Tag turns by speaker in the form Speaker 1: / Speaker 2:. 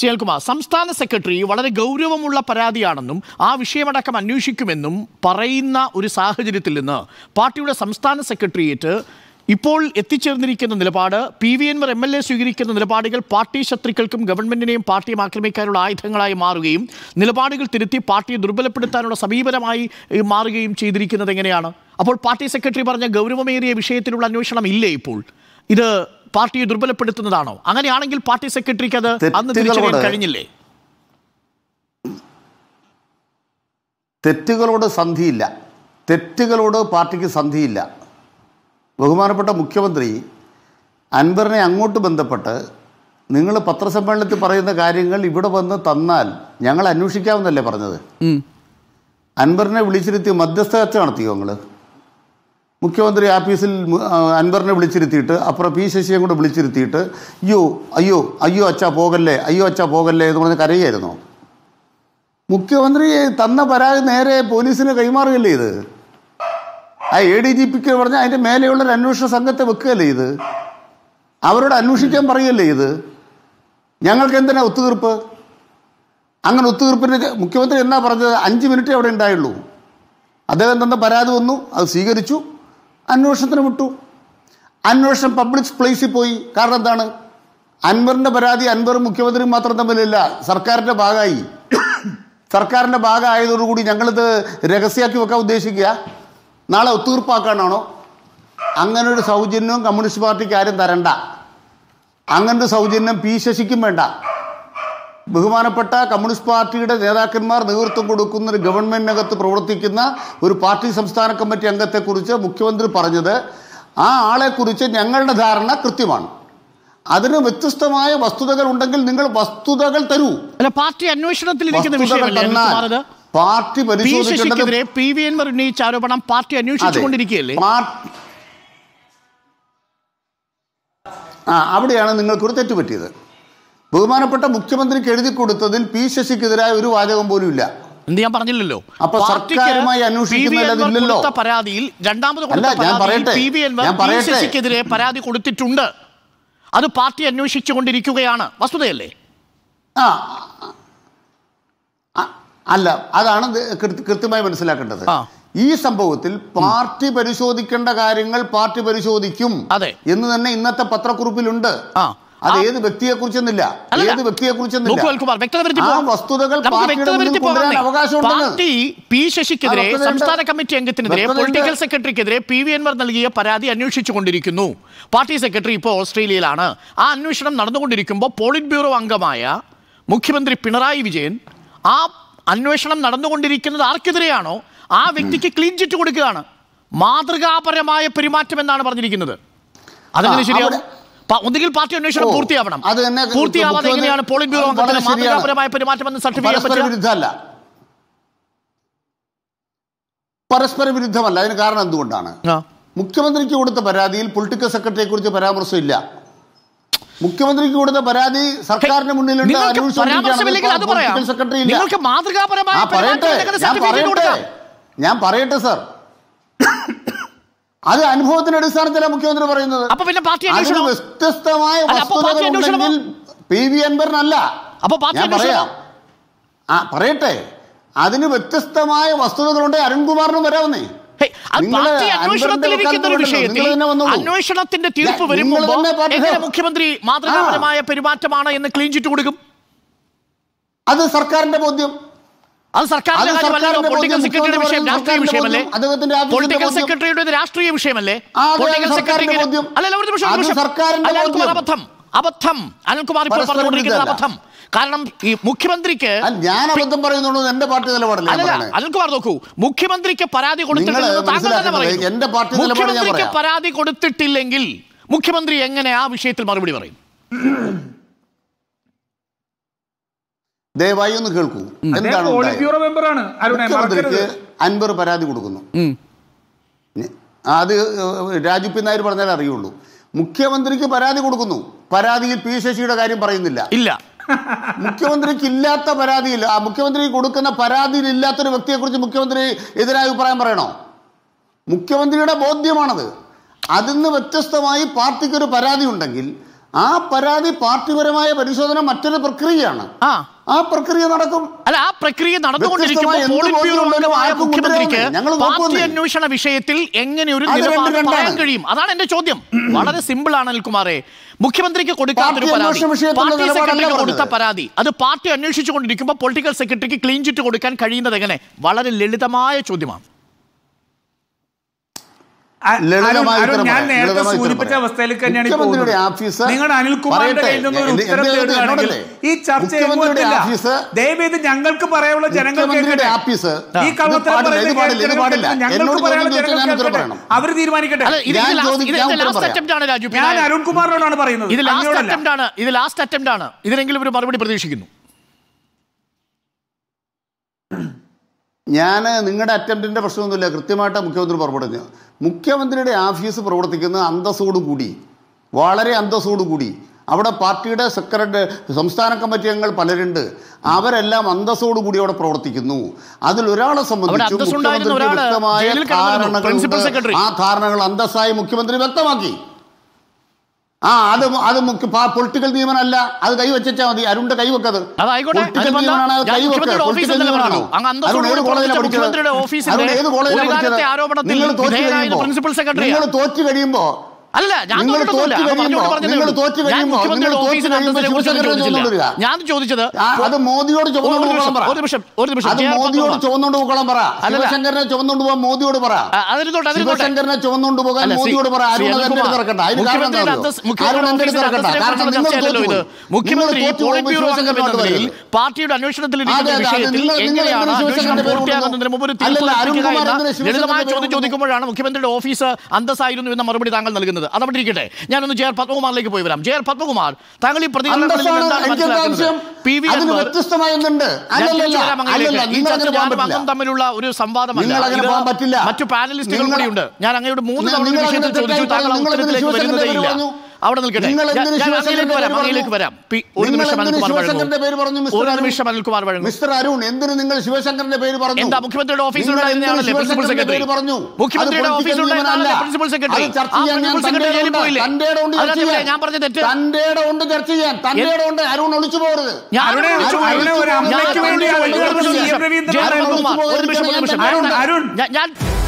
Speaker 1: C സംസ്ഥാന secretary വളരെ ഗൗരവമുള്ള പരാതിയാണെന്നും ആ വിഷയമടക്കം അന്വേഷിക്കുമെന്നും പറയുന്ന ഒരു സാഹചര്യത്തിൽ നിന്ന് പാർട്ടിയുടെ സംസ്ഥാന സെക്രട്ടേറിയറ്റ് ഇപ്പോൾ എത്തിച്ചേർന്നിരിക്കുന്ന നിലപാട് P V Anvar M L A സ്വീകരിക്കുന്ന നിലപാടുകൾ പാർട്ടി ശത്രുക്കൾക്കും ഗവൺമെന്റിനെയും പാർട്ടിയും ആക്രമിക്കാനുള്ള ആയുധങ്ങളായി മാറുകയും നിലപാടുകൾ തിരുത്തി പാർട്ടിയെ ദുർബലപ്പെടുത്താനുള്ള സമീപനമായി മാറുകയും ചെയ്തിരിക്കുന്നത് എങ്ങനെയാണ് അപ്പോൾ പാർട്ടി സെക്രട്ടറി പറഞ്ഞ ഗൗരവമേറിയ വിഷയത്തിലുള്ള അന്വേഷണം ഇല്ലേ ഇപ്പോൾ ഇത് പാർട്ടിയെ ദുർബലപ്പെടുത്തുന്നതാണോ അങ്ങനെയാണെങ്കിൽ പാർട്ടി സെക്രട്ടറിക്ക് അത് അന്ന് തിരിച്ചറിയാൻ കഴിഞ്ഞില്ലേ തെറ്റുകളോട്
Speaker 2: സന്ധിയില്ല തെറ്റുകളോട് പാർട്ടിക്ക് സന്ധിയില്ല ബഹുമാനപ്പെട്ട മുഖ്യമന്ത്രി അൻവറിനെ അങ്ങോട്ട് ബന്ധപ്പെട്ട് നിങ്ങൾ പത്രസമ്മേളനത്തിൽ പറയുന്ന കാര്യങ്ങൾ ഇവിടെ വന്ന് തന്നാൽ ഞങ്ങൾ അന്വേഷിക്കാമെന്നല്ലേ പറഞ്ഞത് അൻവറിനെ വിളിച്ചിരുത്തി മധ്യസ്ഥ ചർച്ച നടത്തിയോ നിങ്ങൾ മുഖ്യമന്ത്രി ആഫീസിൽ അൻവറിനെ വിളിച്ചിരുത്തിയിട്ട് അപ്പുറം പി ശശിയെ കൂടെ വിളിച്ചിരുത്തിയിട്ട് അയ്യോ അയ്യോ അയ്യോ അച്ഛാ പോകല്ലേ അയ്യോ അച്ഛാ പോകല്ലേ എന്ന് പറഞ്ഞ് കരയായിരുന്നു മുഖ്യമന്ത്രി തന്ന പരാതി നേരെ പോലീസിന് കൈമാറുകയല്ലേ ഇത് ആ എ ഡി ജി പിക്ക് പറഞ്ഞാൽ അതിൻ്റെ മേലെയുള്ള ഒരു അന്വേഷണ സംഘത്തെ വെക്കുകയല്ലേ ഇത് അവരോട് അന്വേഷിക്കാൻ പറയല്ലേ ഇത് ഞങ്ങൾക്ക് എന്തിനാ ഒത്തുതീർപ്പ് അങ്ങനെ ഒത്തുതീർപ്പിന് മുഖ്യമന്ത്രി എന്നാ പറഞ്ഞത് അഞ്ച് മിനിറ്റ് അവിടെ ഉണ്ടായുള്ളൂ അദ്ദേഹം തന്ന പരാതി വന്നു അത് സ്വീകരിച്ചു അന്വേഷണത്തിന് വിട്ടു അന്വേഷണം പബ്ലിക് പ്ലേസിൽ പോയി കാരണം എന്താണ് അൻവറിൻ്റെ പരാതി അൻവർ മുഖ്യമന്ത്രി മാത്രം തമ്മിലല്ല സർക്കാരിൻ്റെ ഭാഗമായി സർക്കാരിൻ്റെ ഭാഗമായതോടുകൂടി ഞങ്ങളിത് രഹസ്യമാക്കി വെക്കാൻ ഉദ്ദേശിക്കുക നാളെ ഒത്തീർപ്പാക്കാനാണോ ഒരു സൗജന്യവും കമ്മ്യൂണിസ്റ്റ് പാർട്ടിക്ക് ആരും തരണ്ട അങ്ങനൊരു സൗജന്യം പി ശശിക്കും വേണ്ട ബഹുമാനപ്പെട്ട കമ്മ്യൂണിസ്റ്റ് പാർട്ടിയുടെ നേതാക്കന്മാർ നേതൃത്വം കൊടുക്കുന്ന ഒരു ഗവൺമെൻറ്റിനകത്ത് പ്രവർത്തിക്കുന്ന ഒരു പാർട്ടി സംസ്ഥാന കമ്മിറ്റി അംഗത്തെക്കുറിച്ച് മുഖ്യമന്ത്രി പറഞ്ഞത് ആ ആളെക്കുറിച്ച് ഞങ്ങളുടെ ധാരണ കൃത്യമാണ് അതിന് വ്യത്യസ്തമായ വസ്തുതകൾ ഉണ്ടെങ്കിൽ നിങ്ങൾ വസ്തുതകൾ
Speaker 1: തരൂ പാർട്ടി അന്വേഷണത്തിൽ
Speaker 2: പാർട്ടി പരിശോധിക്കേണ്ടത് പാർട്ടി ആ അവിടെയാണ് നിങ്ങൾക്കൊരു തെറ്റുപറ്റിയത് ബഹുമാനപ്പെട്ട മുഖ്യമന്ത്രിക്ക് എഴുതി കൊടുത്തതിൽ പി ശശിക്കെതിരായ ഒരു വാചകം പോലും ഇല്ല എന്ത് ഞാൻ പറഞ്ഞില്ലല്ലോ അപ്പൊ സർക്കാരുമായി അന്വേഷിക്കുന്നില്ലല്ലോ
Speaker 1: പരാതിയിൽ രണ്ടാമത് ശശിക്കെതിരെ പരാതി കൊടുത്തിട്ടുണ്ട് അത് പാർട്ടി അന്വേഷിച്ചുകൊണ്ടിരിക്കുകയാണ് വസ്തുതയല്ലേ
Speaker 2: ആ അല്ല അതാണ് കൃത്യമായി മനസ്സിലാക്കേണ്ടത് ഈ സംഭവത്തിൽ പാർട്ടി പരിശോധിക്കേണ്ട കാര്യങ്ങൾ പാർട്ടി പരിശോധിക്കും അതെ എന്ന് തന്നെ ഇന്നത്തെ പത്രക്കുറിപ്പിലുണ്ട് അത് ഏത് വ്യക്തിയെ കുറിച്ചെന്നില്ല ഏത് വ്യക്തിയെ
Speaker 1: കുറിച്ചൊന്നും പി സംസ്ഥാന കമ്മിറ്റി അംഗത്തിനെതിരെ പൊളിറ്റിക്കൽ സെക്രട്ടറിക്കെതിരെ പി വി അൻവർ നൽകിയ പരാതി അന്വേഷിച്ചുകൊണ്ടിരിക്കുന്നു പാർട്ടി സെക്രട്ടറി ഇപ്പോൾ ഓസ്ട്രേലിയയിലാണ് ആ അന്വേഷണം നടന്നുകൊണ്ടിരിക്കുമ്പോൾ പോളിറ്റ് ബ്യൂറോ അംഗമായ മുഖ്യമന്ത്രി പിണറായി വിജയൻ ആ അന്വേഷണം നടന്നുകൊണ്ടിരിക്കുന്നത് ആർക്കെതിരെയാണോ ആ വ്യക്തിക്ക് ക്ലീൻ ചിറ്റ് കൊടുക്കുകയാണ് മാതൃകാപരമായ പെരുമാറ്റം എന്നാണ് പറഞ്ഞിരിക്കുന്നത് അതങ്ങനെ ശരിയാണ് ഒന്നുകിൽ പാർട്ടി അന്വേഷണം പൂർത്തിയാവണം പൂർത്തിയാവാതെ എങ്ങനെയാണ് പോളിംഗ് ബ്യൂറോ അംഗത്തിന് മാതൃകാപരമായ പെരുമാറ്റമെന്ന് സർട്ടിഫിക്കറ്റ്
Speaker 2: പരസ്പര വിരുദ്ധമല്ല അതിന് കാരണം എന്തുകൊണ്ടാണ് മുഖ്യമന്ത്രിക്ക് കൊടുത്ത പരാതിയിൽ പൊളിറ്റിക്കൽ സെക്രട്ടറിയെ കുറിച്ച് പരാമർശമില്ല മുഖ്യമന്ത്രിക്ക് കൊടുത്ത പരാതി സർക്കാരിന് മുന്നിൽ സെക്രട്ടറി ഇല്ല ഞാൻ പറയട്ടെ സർ അത് അനുഭവത്തിന്റെ അടിസ്ഥാനത്തിലാണ് മുഖ്യമന്ത്രി പറയുന്നത്
Speaker 1: അപ്പൊ പിന്നെ പാർട്ടി അന്വേഷണം
Speaker 2: വ്യത്യസ്തമായ വസ്തുതകളുണ്ടെങ്കിൽ പി വി അൻബറിനല്ല അപ്പൊ പറയാം ആ പറയട്ടെ അതിന് വ്യത്യസ്തമായ വസ്തുതകളുണ്ട് അരുൺകുമാറിനും വരാവുന്നേ അന്വേഷണത്തിന്റെ
Speaker 1: തീർപ്പ് വരുമ്പോൾ മുഖ്യമന്ത്രി മാതൃകാപരമായ പെരുമാറ്റമാണ് എന്ന് ക്ലീൻ ചിറ്റ് കൊടുക്കും അത് സർക്കാരിന്റെ ബോധ്യം അത് സർക്കാരിന്റെ കാര്യമല്ല പൊളിറ്റിക്കൽ സെക്രട്ടറിയുടെ വിഷയം രാഷ്ട്രീയ വിഷയമല്ലേ പൊളിറ്റിക്കൽ സെക്രട്ടറിയുടെ രാഷ്ട്രീയ വിഷയമല്ലേ പൊളിറ്റിക്കൽ സെക്രട്ടറിക്ക് അല്ലല്ല ഒരു നിമിഷം അബദ്ധം അബദ്ധം അനിൽകുമാർ ഇപ്പോൾ പറഞ്ഞുകൊണ്ടിരിക്കുന്ന അബദ്ധം കാരണം ഈ മുഖ്യമന്ത്രിക്ക് ഞാൻ അബദ്ധം പറയുന്നുള്ളൂ എന്റെ പാർട്ടി നിലപാടില്ല അനിൽകുമാർ നോക്കൂ മുഖ്യമന്ത്രിക്ക് പരാതി കൊടുത്തിട്ടില്ലെന്ന് താങ്കൾ തന്നെ പറയും എന്റെ പാർട്ടി മുഖ്യമന്ത്രിക്ക് പരാതി കൊടുത്തിട്ടില്ലെങ്കിൽ മുഖ്യമന്ത്രി എങ്ങനെ ആ വിഷയത്തിൽ മറുപടി പറയും
Speaker 2: ദയവായി ഒന്ന് കേൾക്കൂ എന്താണ്
Speaker 1: മുഖ്യമന്ത്രിക്ക്
Speaker 2: അൻവർ പരാതി കൊടുക്കുന്നു അത് രാജുപ്പി നായർ പറഞ്ഞാൽ അറിയുള്ളൂ മുഖ്യമന്ത്രിക്ക് പരാതി കൊടുക്കുന്നു പരാതിയിൽ പി ശശിയുടെ കാര്യം പറയുന്നില്ല ഇല്ല മുഖ്യമന്ത്രിക്ക് ഇല്ലാത്ത പരാതിയിൽ ആ മുഖ്യമന്ത്രി കൊടുക്കുന്ന പരാതിയിൽ ഇല്ലാത്തൊരു കുറിച്ച് മുഖ്യമന്ത്രി എതിരായ അഭിപ്രായം പറയണോ മുഖ്യമന്ത്രിയുടെ ബോധ്യമാണത് അതിൽ നിന്ന് വ്യത്യസ്തമായി പാർട്ടിക്കൊരു പരാതി ഉണ്ടെങ്കിൽ ആ പരാതി പാർട്ടിപരമായ പരിശോധന മറ്റൊരു പ്രക്രിയയാണ്
Speaker 1: ആ പ്രക്രിയ നടക്കും അല്ല ആ പ്രക്രിയ നടന്നുകൊണ്ടിരിക്കുമ്പോൾ അന്വേഷണ വിഷയത്തിൽ എങ്ങനെ ഒരു നിലപാട് പറയാൻ കഴിയും അതാണ് എന്റെ ചോദ്യം വളരെ സിമ്പിൾ ആണ് അനിൽകുമാറെ മുഖ്യമന്ത്രിക്ക് കൊടുക്കാത്ത പരാതി പാർട്ടി കൊടുത്ത പരാതി അത് പാർട്ടി അന്വേഷിച്ചുകൊണ്ടിരിക്കുമ്പോൾ പൊളിറ്റിക്കൽ സെക്രട്ടറിക്ക് ക്ലീൻ ചിറ്റ് കൊടുക്കാൻ കഴിയുന്നത് എങ്ങനെ വളരെ ലളിതമായ ചോദ്യമാണ് ഞാൻ നേരത്തെ സൂചിപ്പിച്ച അവസ്ഥയിലേക്ക് തന്നെയാണ് ഈ ഇത് ഞങ്ങൾക്ക് പറയാനുള്ള ജനങ്ങൾ ഈ അവർ തീരുമാനിക്കട്ടെ ഞാൻ അരുൺകുമാറിനോടാണ് പറയുന്നത് ഇത് ലാസ്റ്റ് ആണ് ഇതിനെങ്കിലും ഒരു മറുപടി പ്രതീക്ഷിക്കുന്നു
Speaker 2: ഞാൻ നിങ്ങളുടെ അറ്റംപ്റ്റിൻ്റെ പ്രശ്നമൊന്നുമില്ല കൃത്യമായിട്ട് മുഖ്യമന്ത്രി പുറപ്പെടുന്നത് മുഖ്യമന്ത്രിയുടെ ഓഫീസ് പ്രവർത്തിക്കുന്നത് അന്തസ്സോടു കൂടി വളരെ അന്തസ്സോടു കൂടി അവിടെ പാർട്ടിയുടെ സെക്രട്ടറി സംസ്ഥാന കമ്മിറ്റി അംഗങ്ങൾ പലരുണ്ട് അവരെല്ലാം അന്തസ്സോടു കൂടി അവിടെ പ്രവർത്തിക്കുന്നു അതിലൊരാളെ സംബന്ധിച്ച് മുഖ്യമന്ത്രിക്ക് വ്യക്തമായ ധാരണകൾ ആ ധാരണകൾ അന്തസ്സായി മുഖ്യമന്ത്രി വ്യക്തമാക്കി ആ അത് അത് മുഖ്യ പൊളിറ്റിക്കൽ നിയമനല്ല അത് കൈവച്ചാൽ മതി അരുണിന്റെ കൈവക്കത് പൊളിറ്റിക്കൽ നിയമനാണ് നിങ്ങൾ തോറ്റു കഴിയുമ്പോ
Speaker 1: അല്ല ഞാൻ ഞാൻ ചോദിച്ചത് അത് മോദിയോട് നിമിഷം നിമിഷം മോദിയോട് ചുവന്നുകൊണ്ട് പോകണം പറ ശിവശങ്കരനെ
Speaker 2: ചുവന്നുകൊണ്ട് പോകാൻ മോദിയോട് പറ ശിവശങ്കരനെ ചുവന്നുകൊണ്ട് പോകാൻ മോദിയോട് പറ മുഖ്യമന്ത്രി
Speaker 1: പാർട്ടിയുടെ അന്വേഷണത്തിൽ ചോദ്യം ചോദിക്കുമ്പോഴാണ് മുഖ്യമന്ത്രിയുടെ ഓഫീസ് അന്തസ്സായിരുന്നു എന്ന മറുപടി താങ്കൾ നൽകുന്നത് കൊടുക്കുന്നത് അത് ഇരിക്കട്ടെ ഞാനൊന്ന് ജെ ആർ പത്മകുമാറിലേക്ക് പോയി വരാം ജെ ആർ പത്മകുമാർ താങ്കൾ ഈ പ്രതികരണം തമ്മിലുള്ള ഒരു സംവാദമല്ല മറ്റു പാനലിസ്റ്റുകൾ കൂടിയുണ്ട് ഞാൻ അങ്ങയോട് മൂന്ന് തവണ ചോദിച്ചു താങ്കൾ ഉത്തരത്തിലേക്ക് വരുന്നതേ ഇല്ല അവിടെ നിൽക്കട്ടെ വരാം ഒരു നിമിഷം മിസ്റ്റർ
Speaker 2: നിങ്ങൾ ശിവശങ്കറിന്റെ പേര് പറഞ്ഞു എന്താ മുഖ്യമന്ത്രിയുടെ പറഞ്ഞു മുഖ്യമന്ത്രിയുടെ ഞാൻ തെറ്റ് ചർച്ച ചെയ്യാൻ അരുൺ ഒളിച്ചു
Speaker 1: ഞാൻ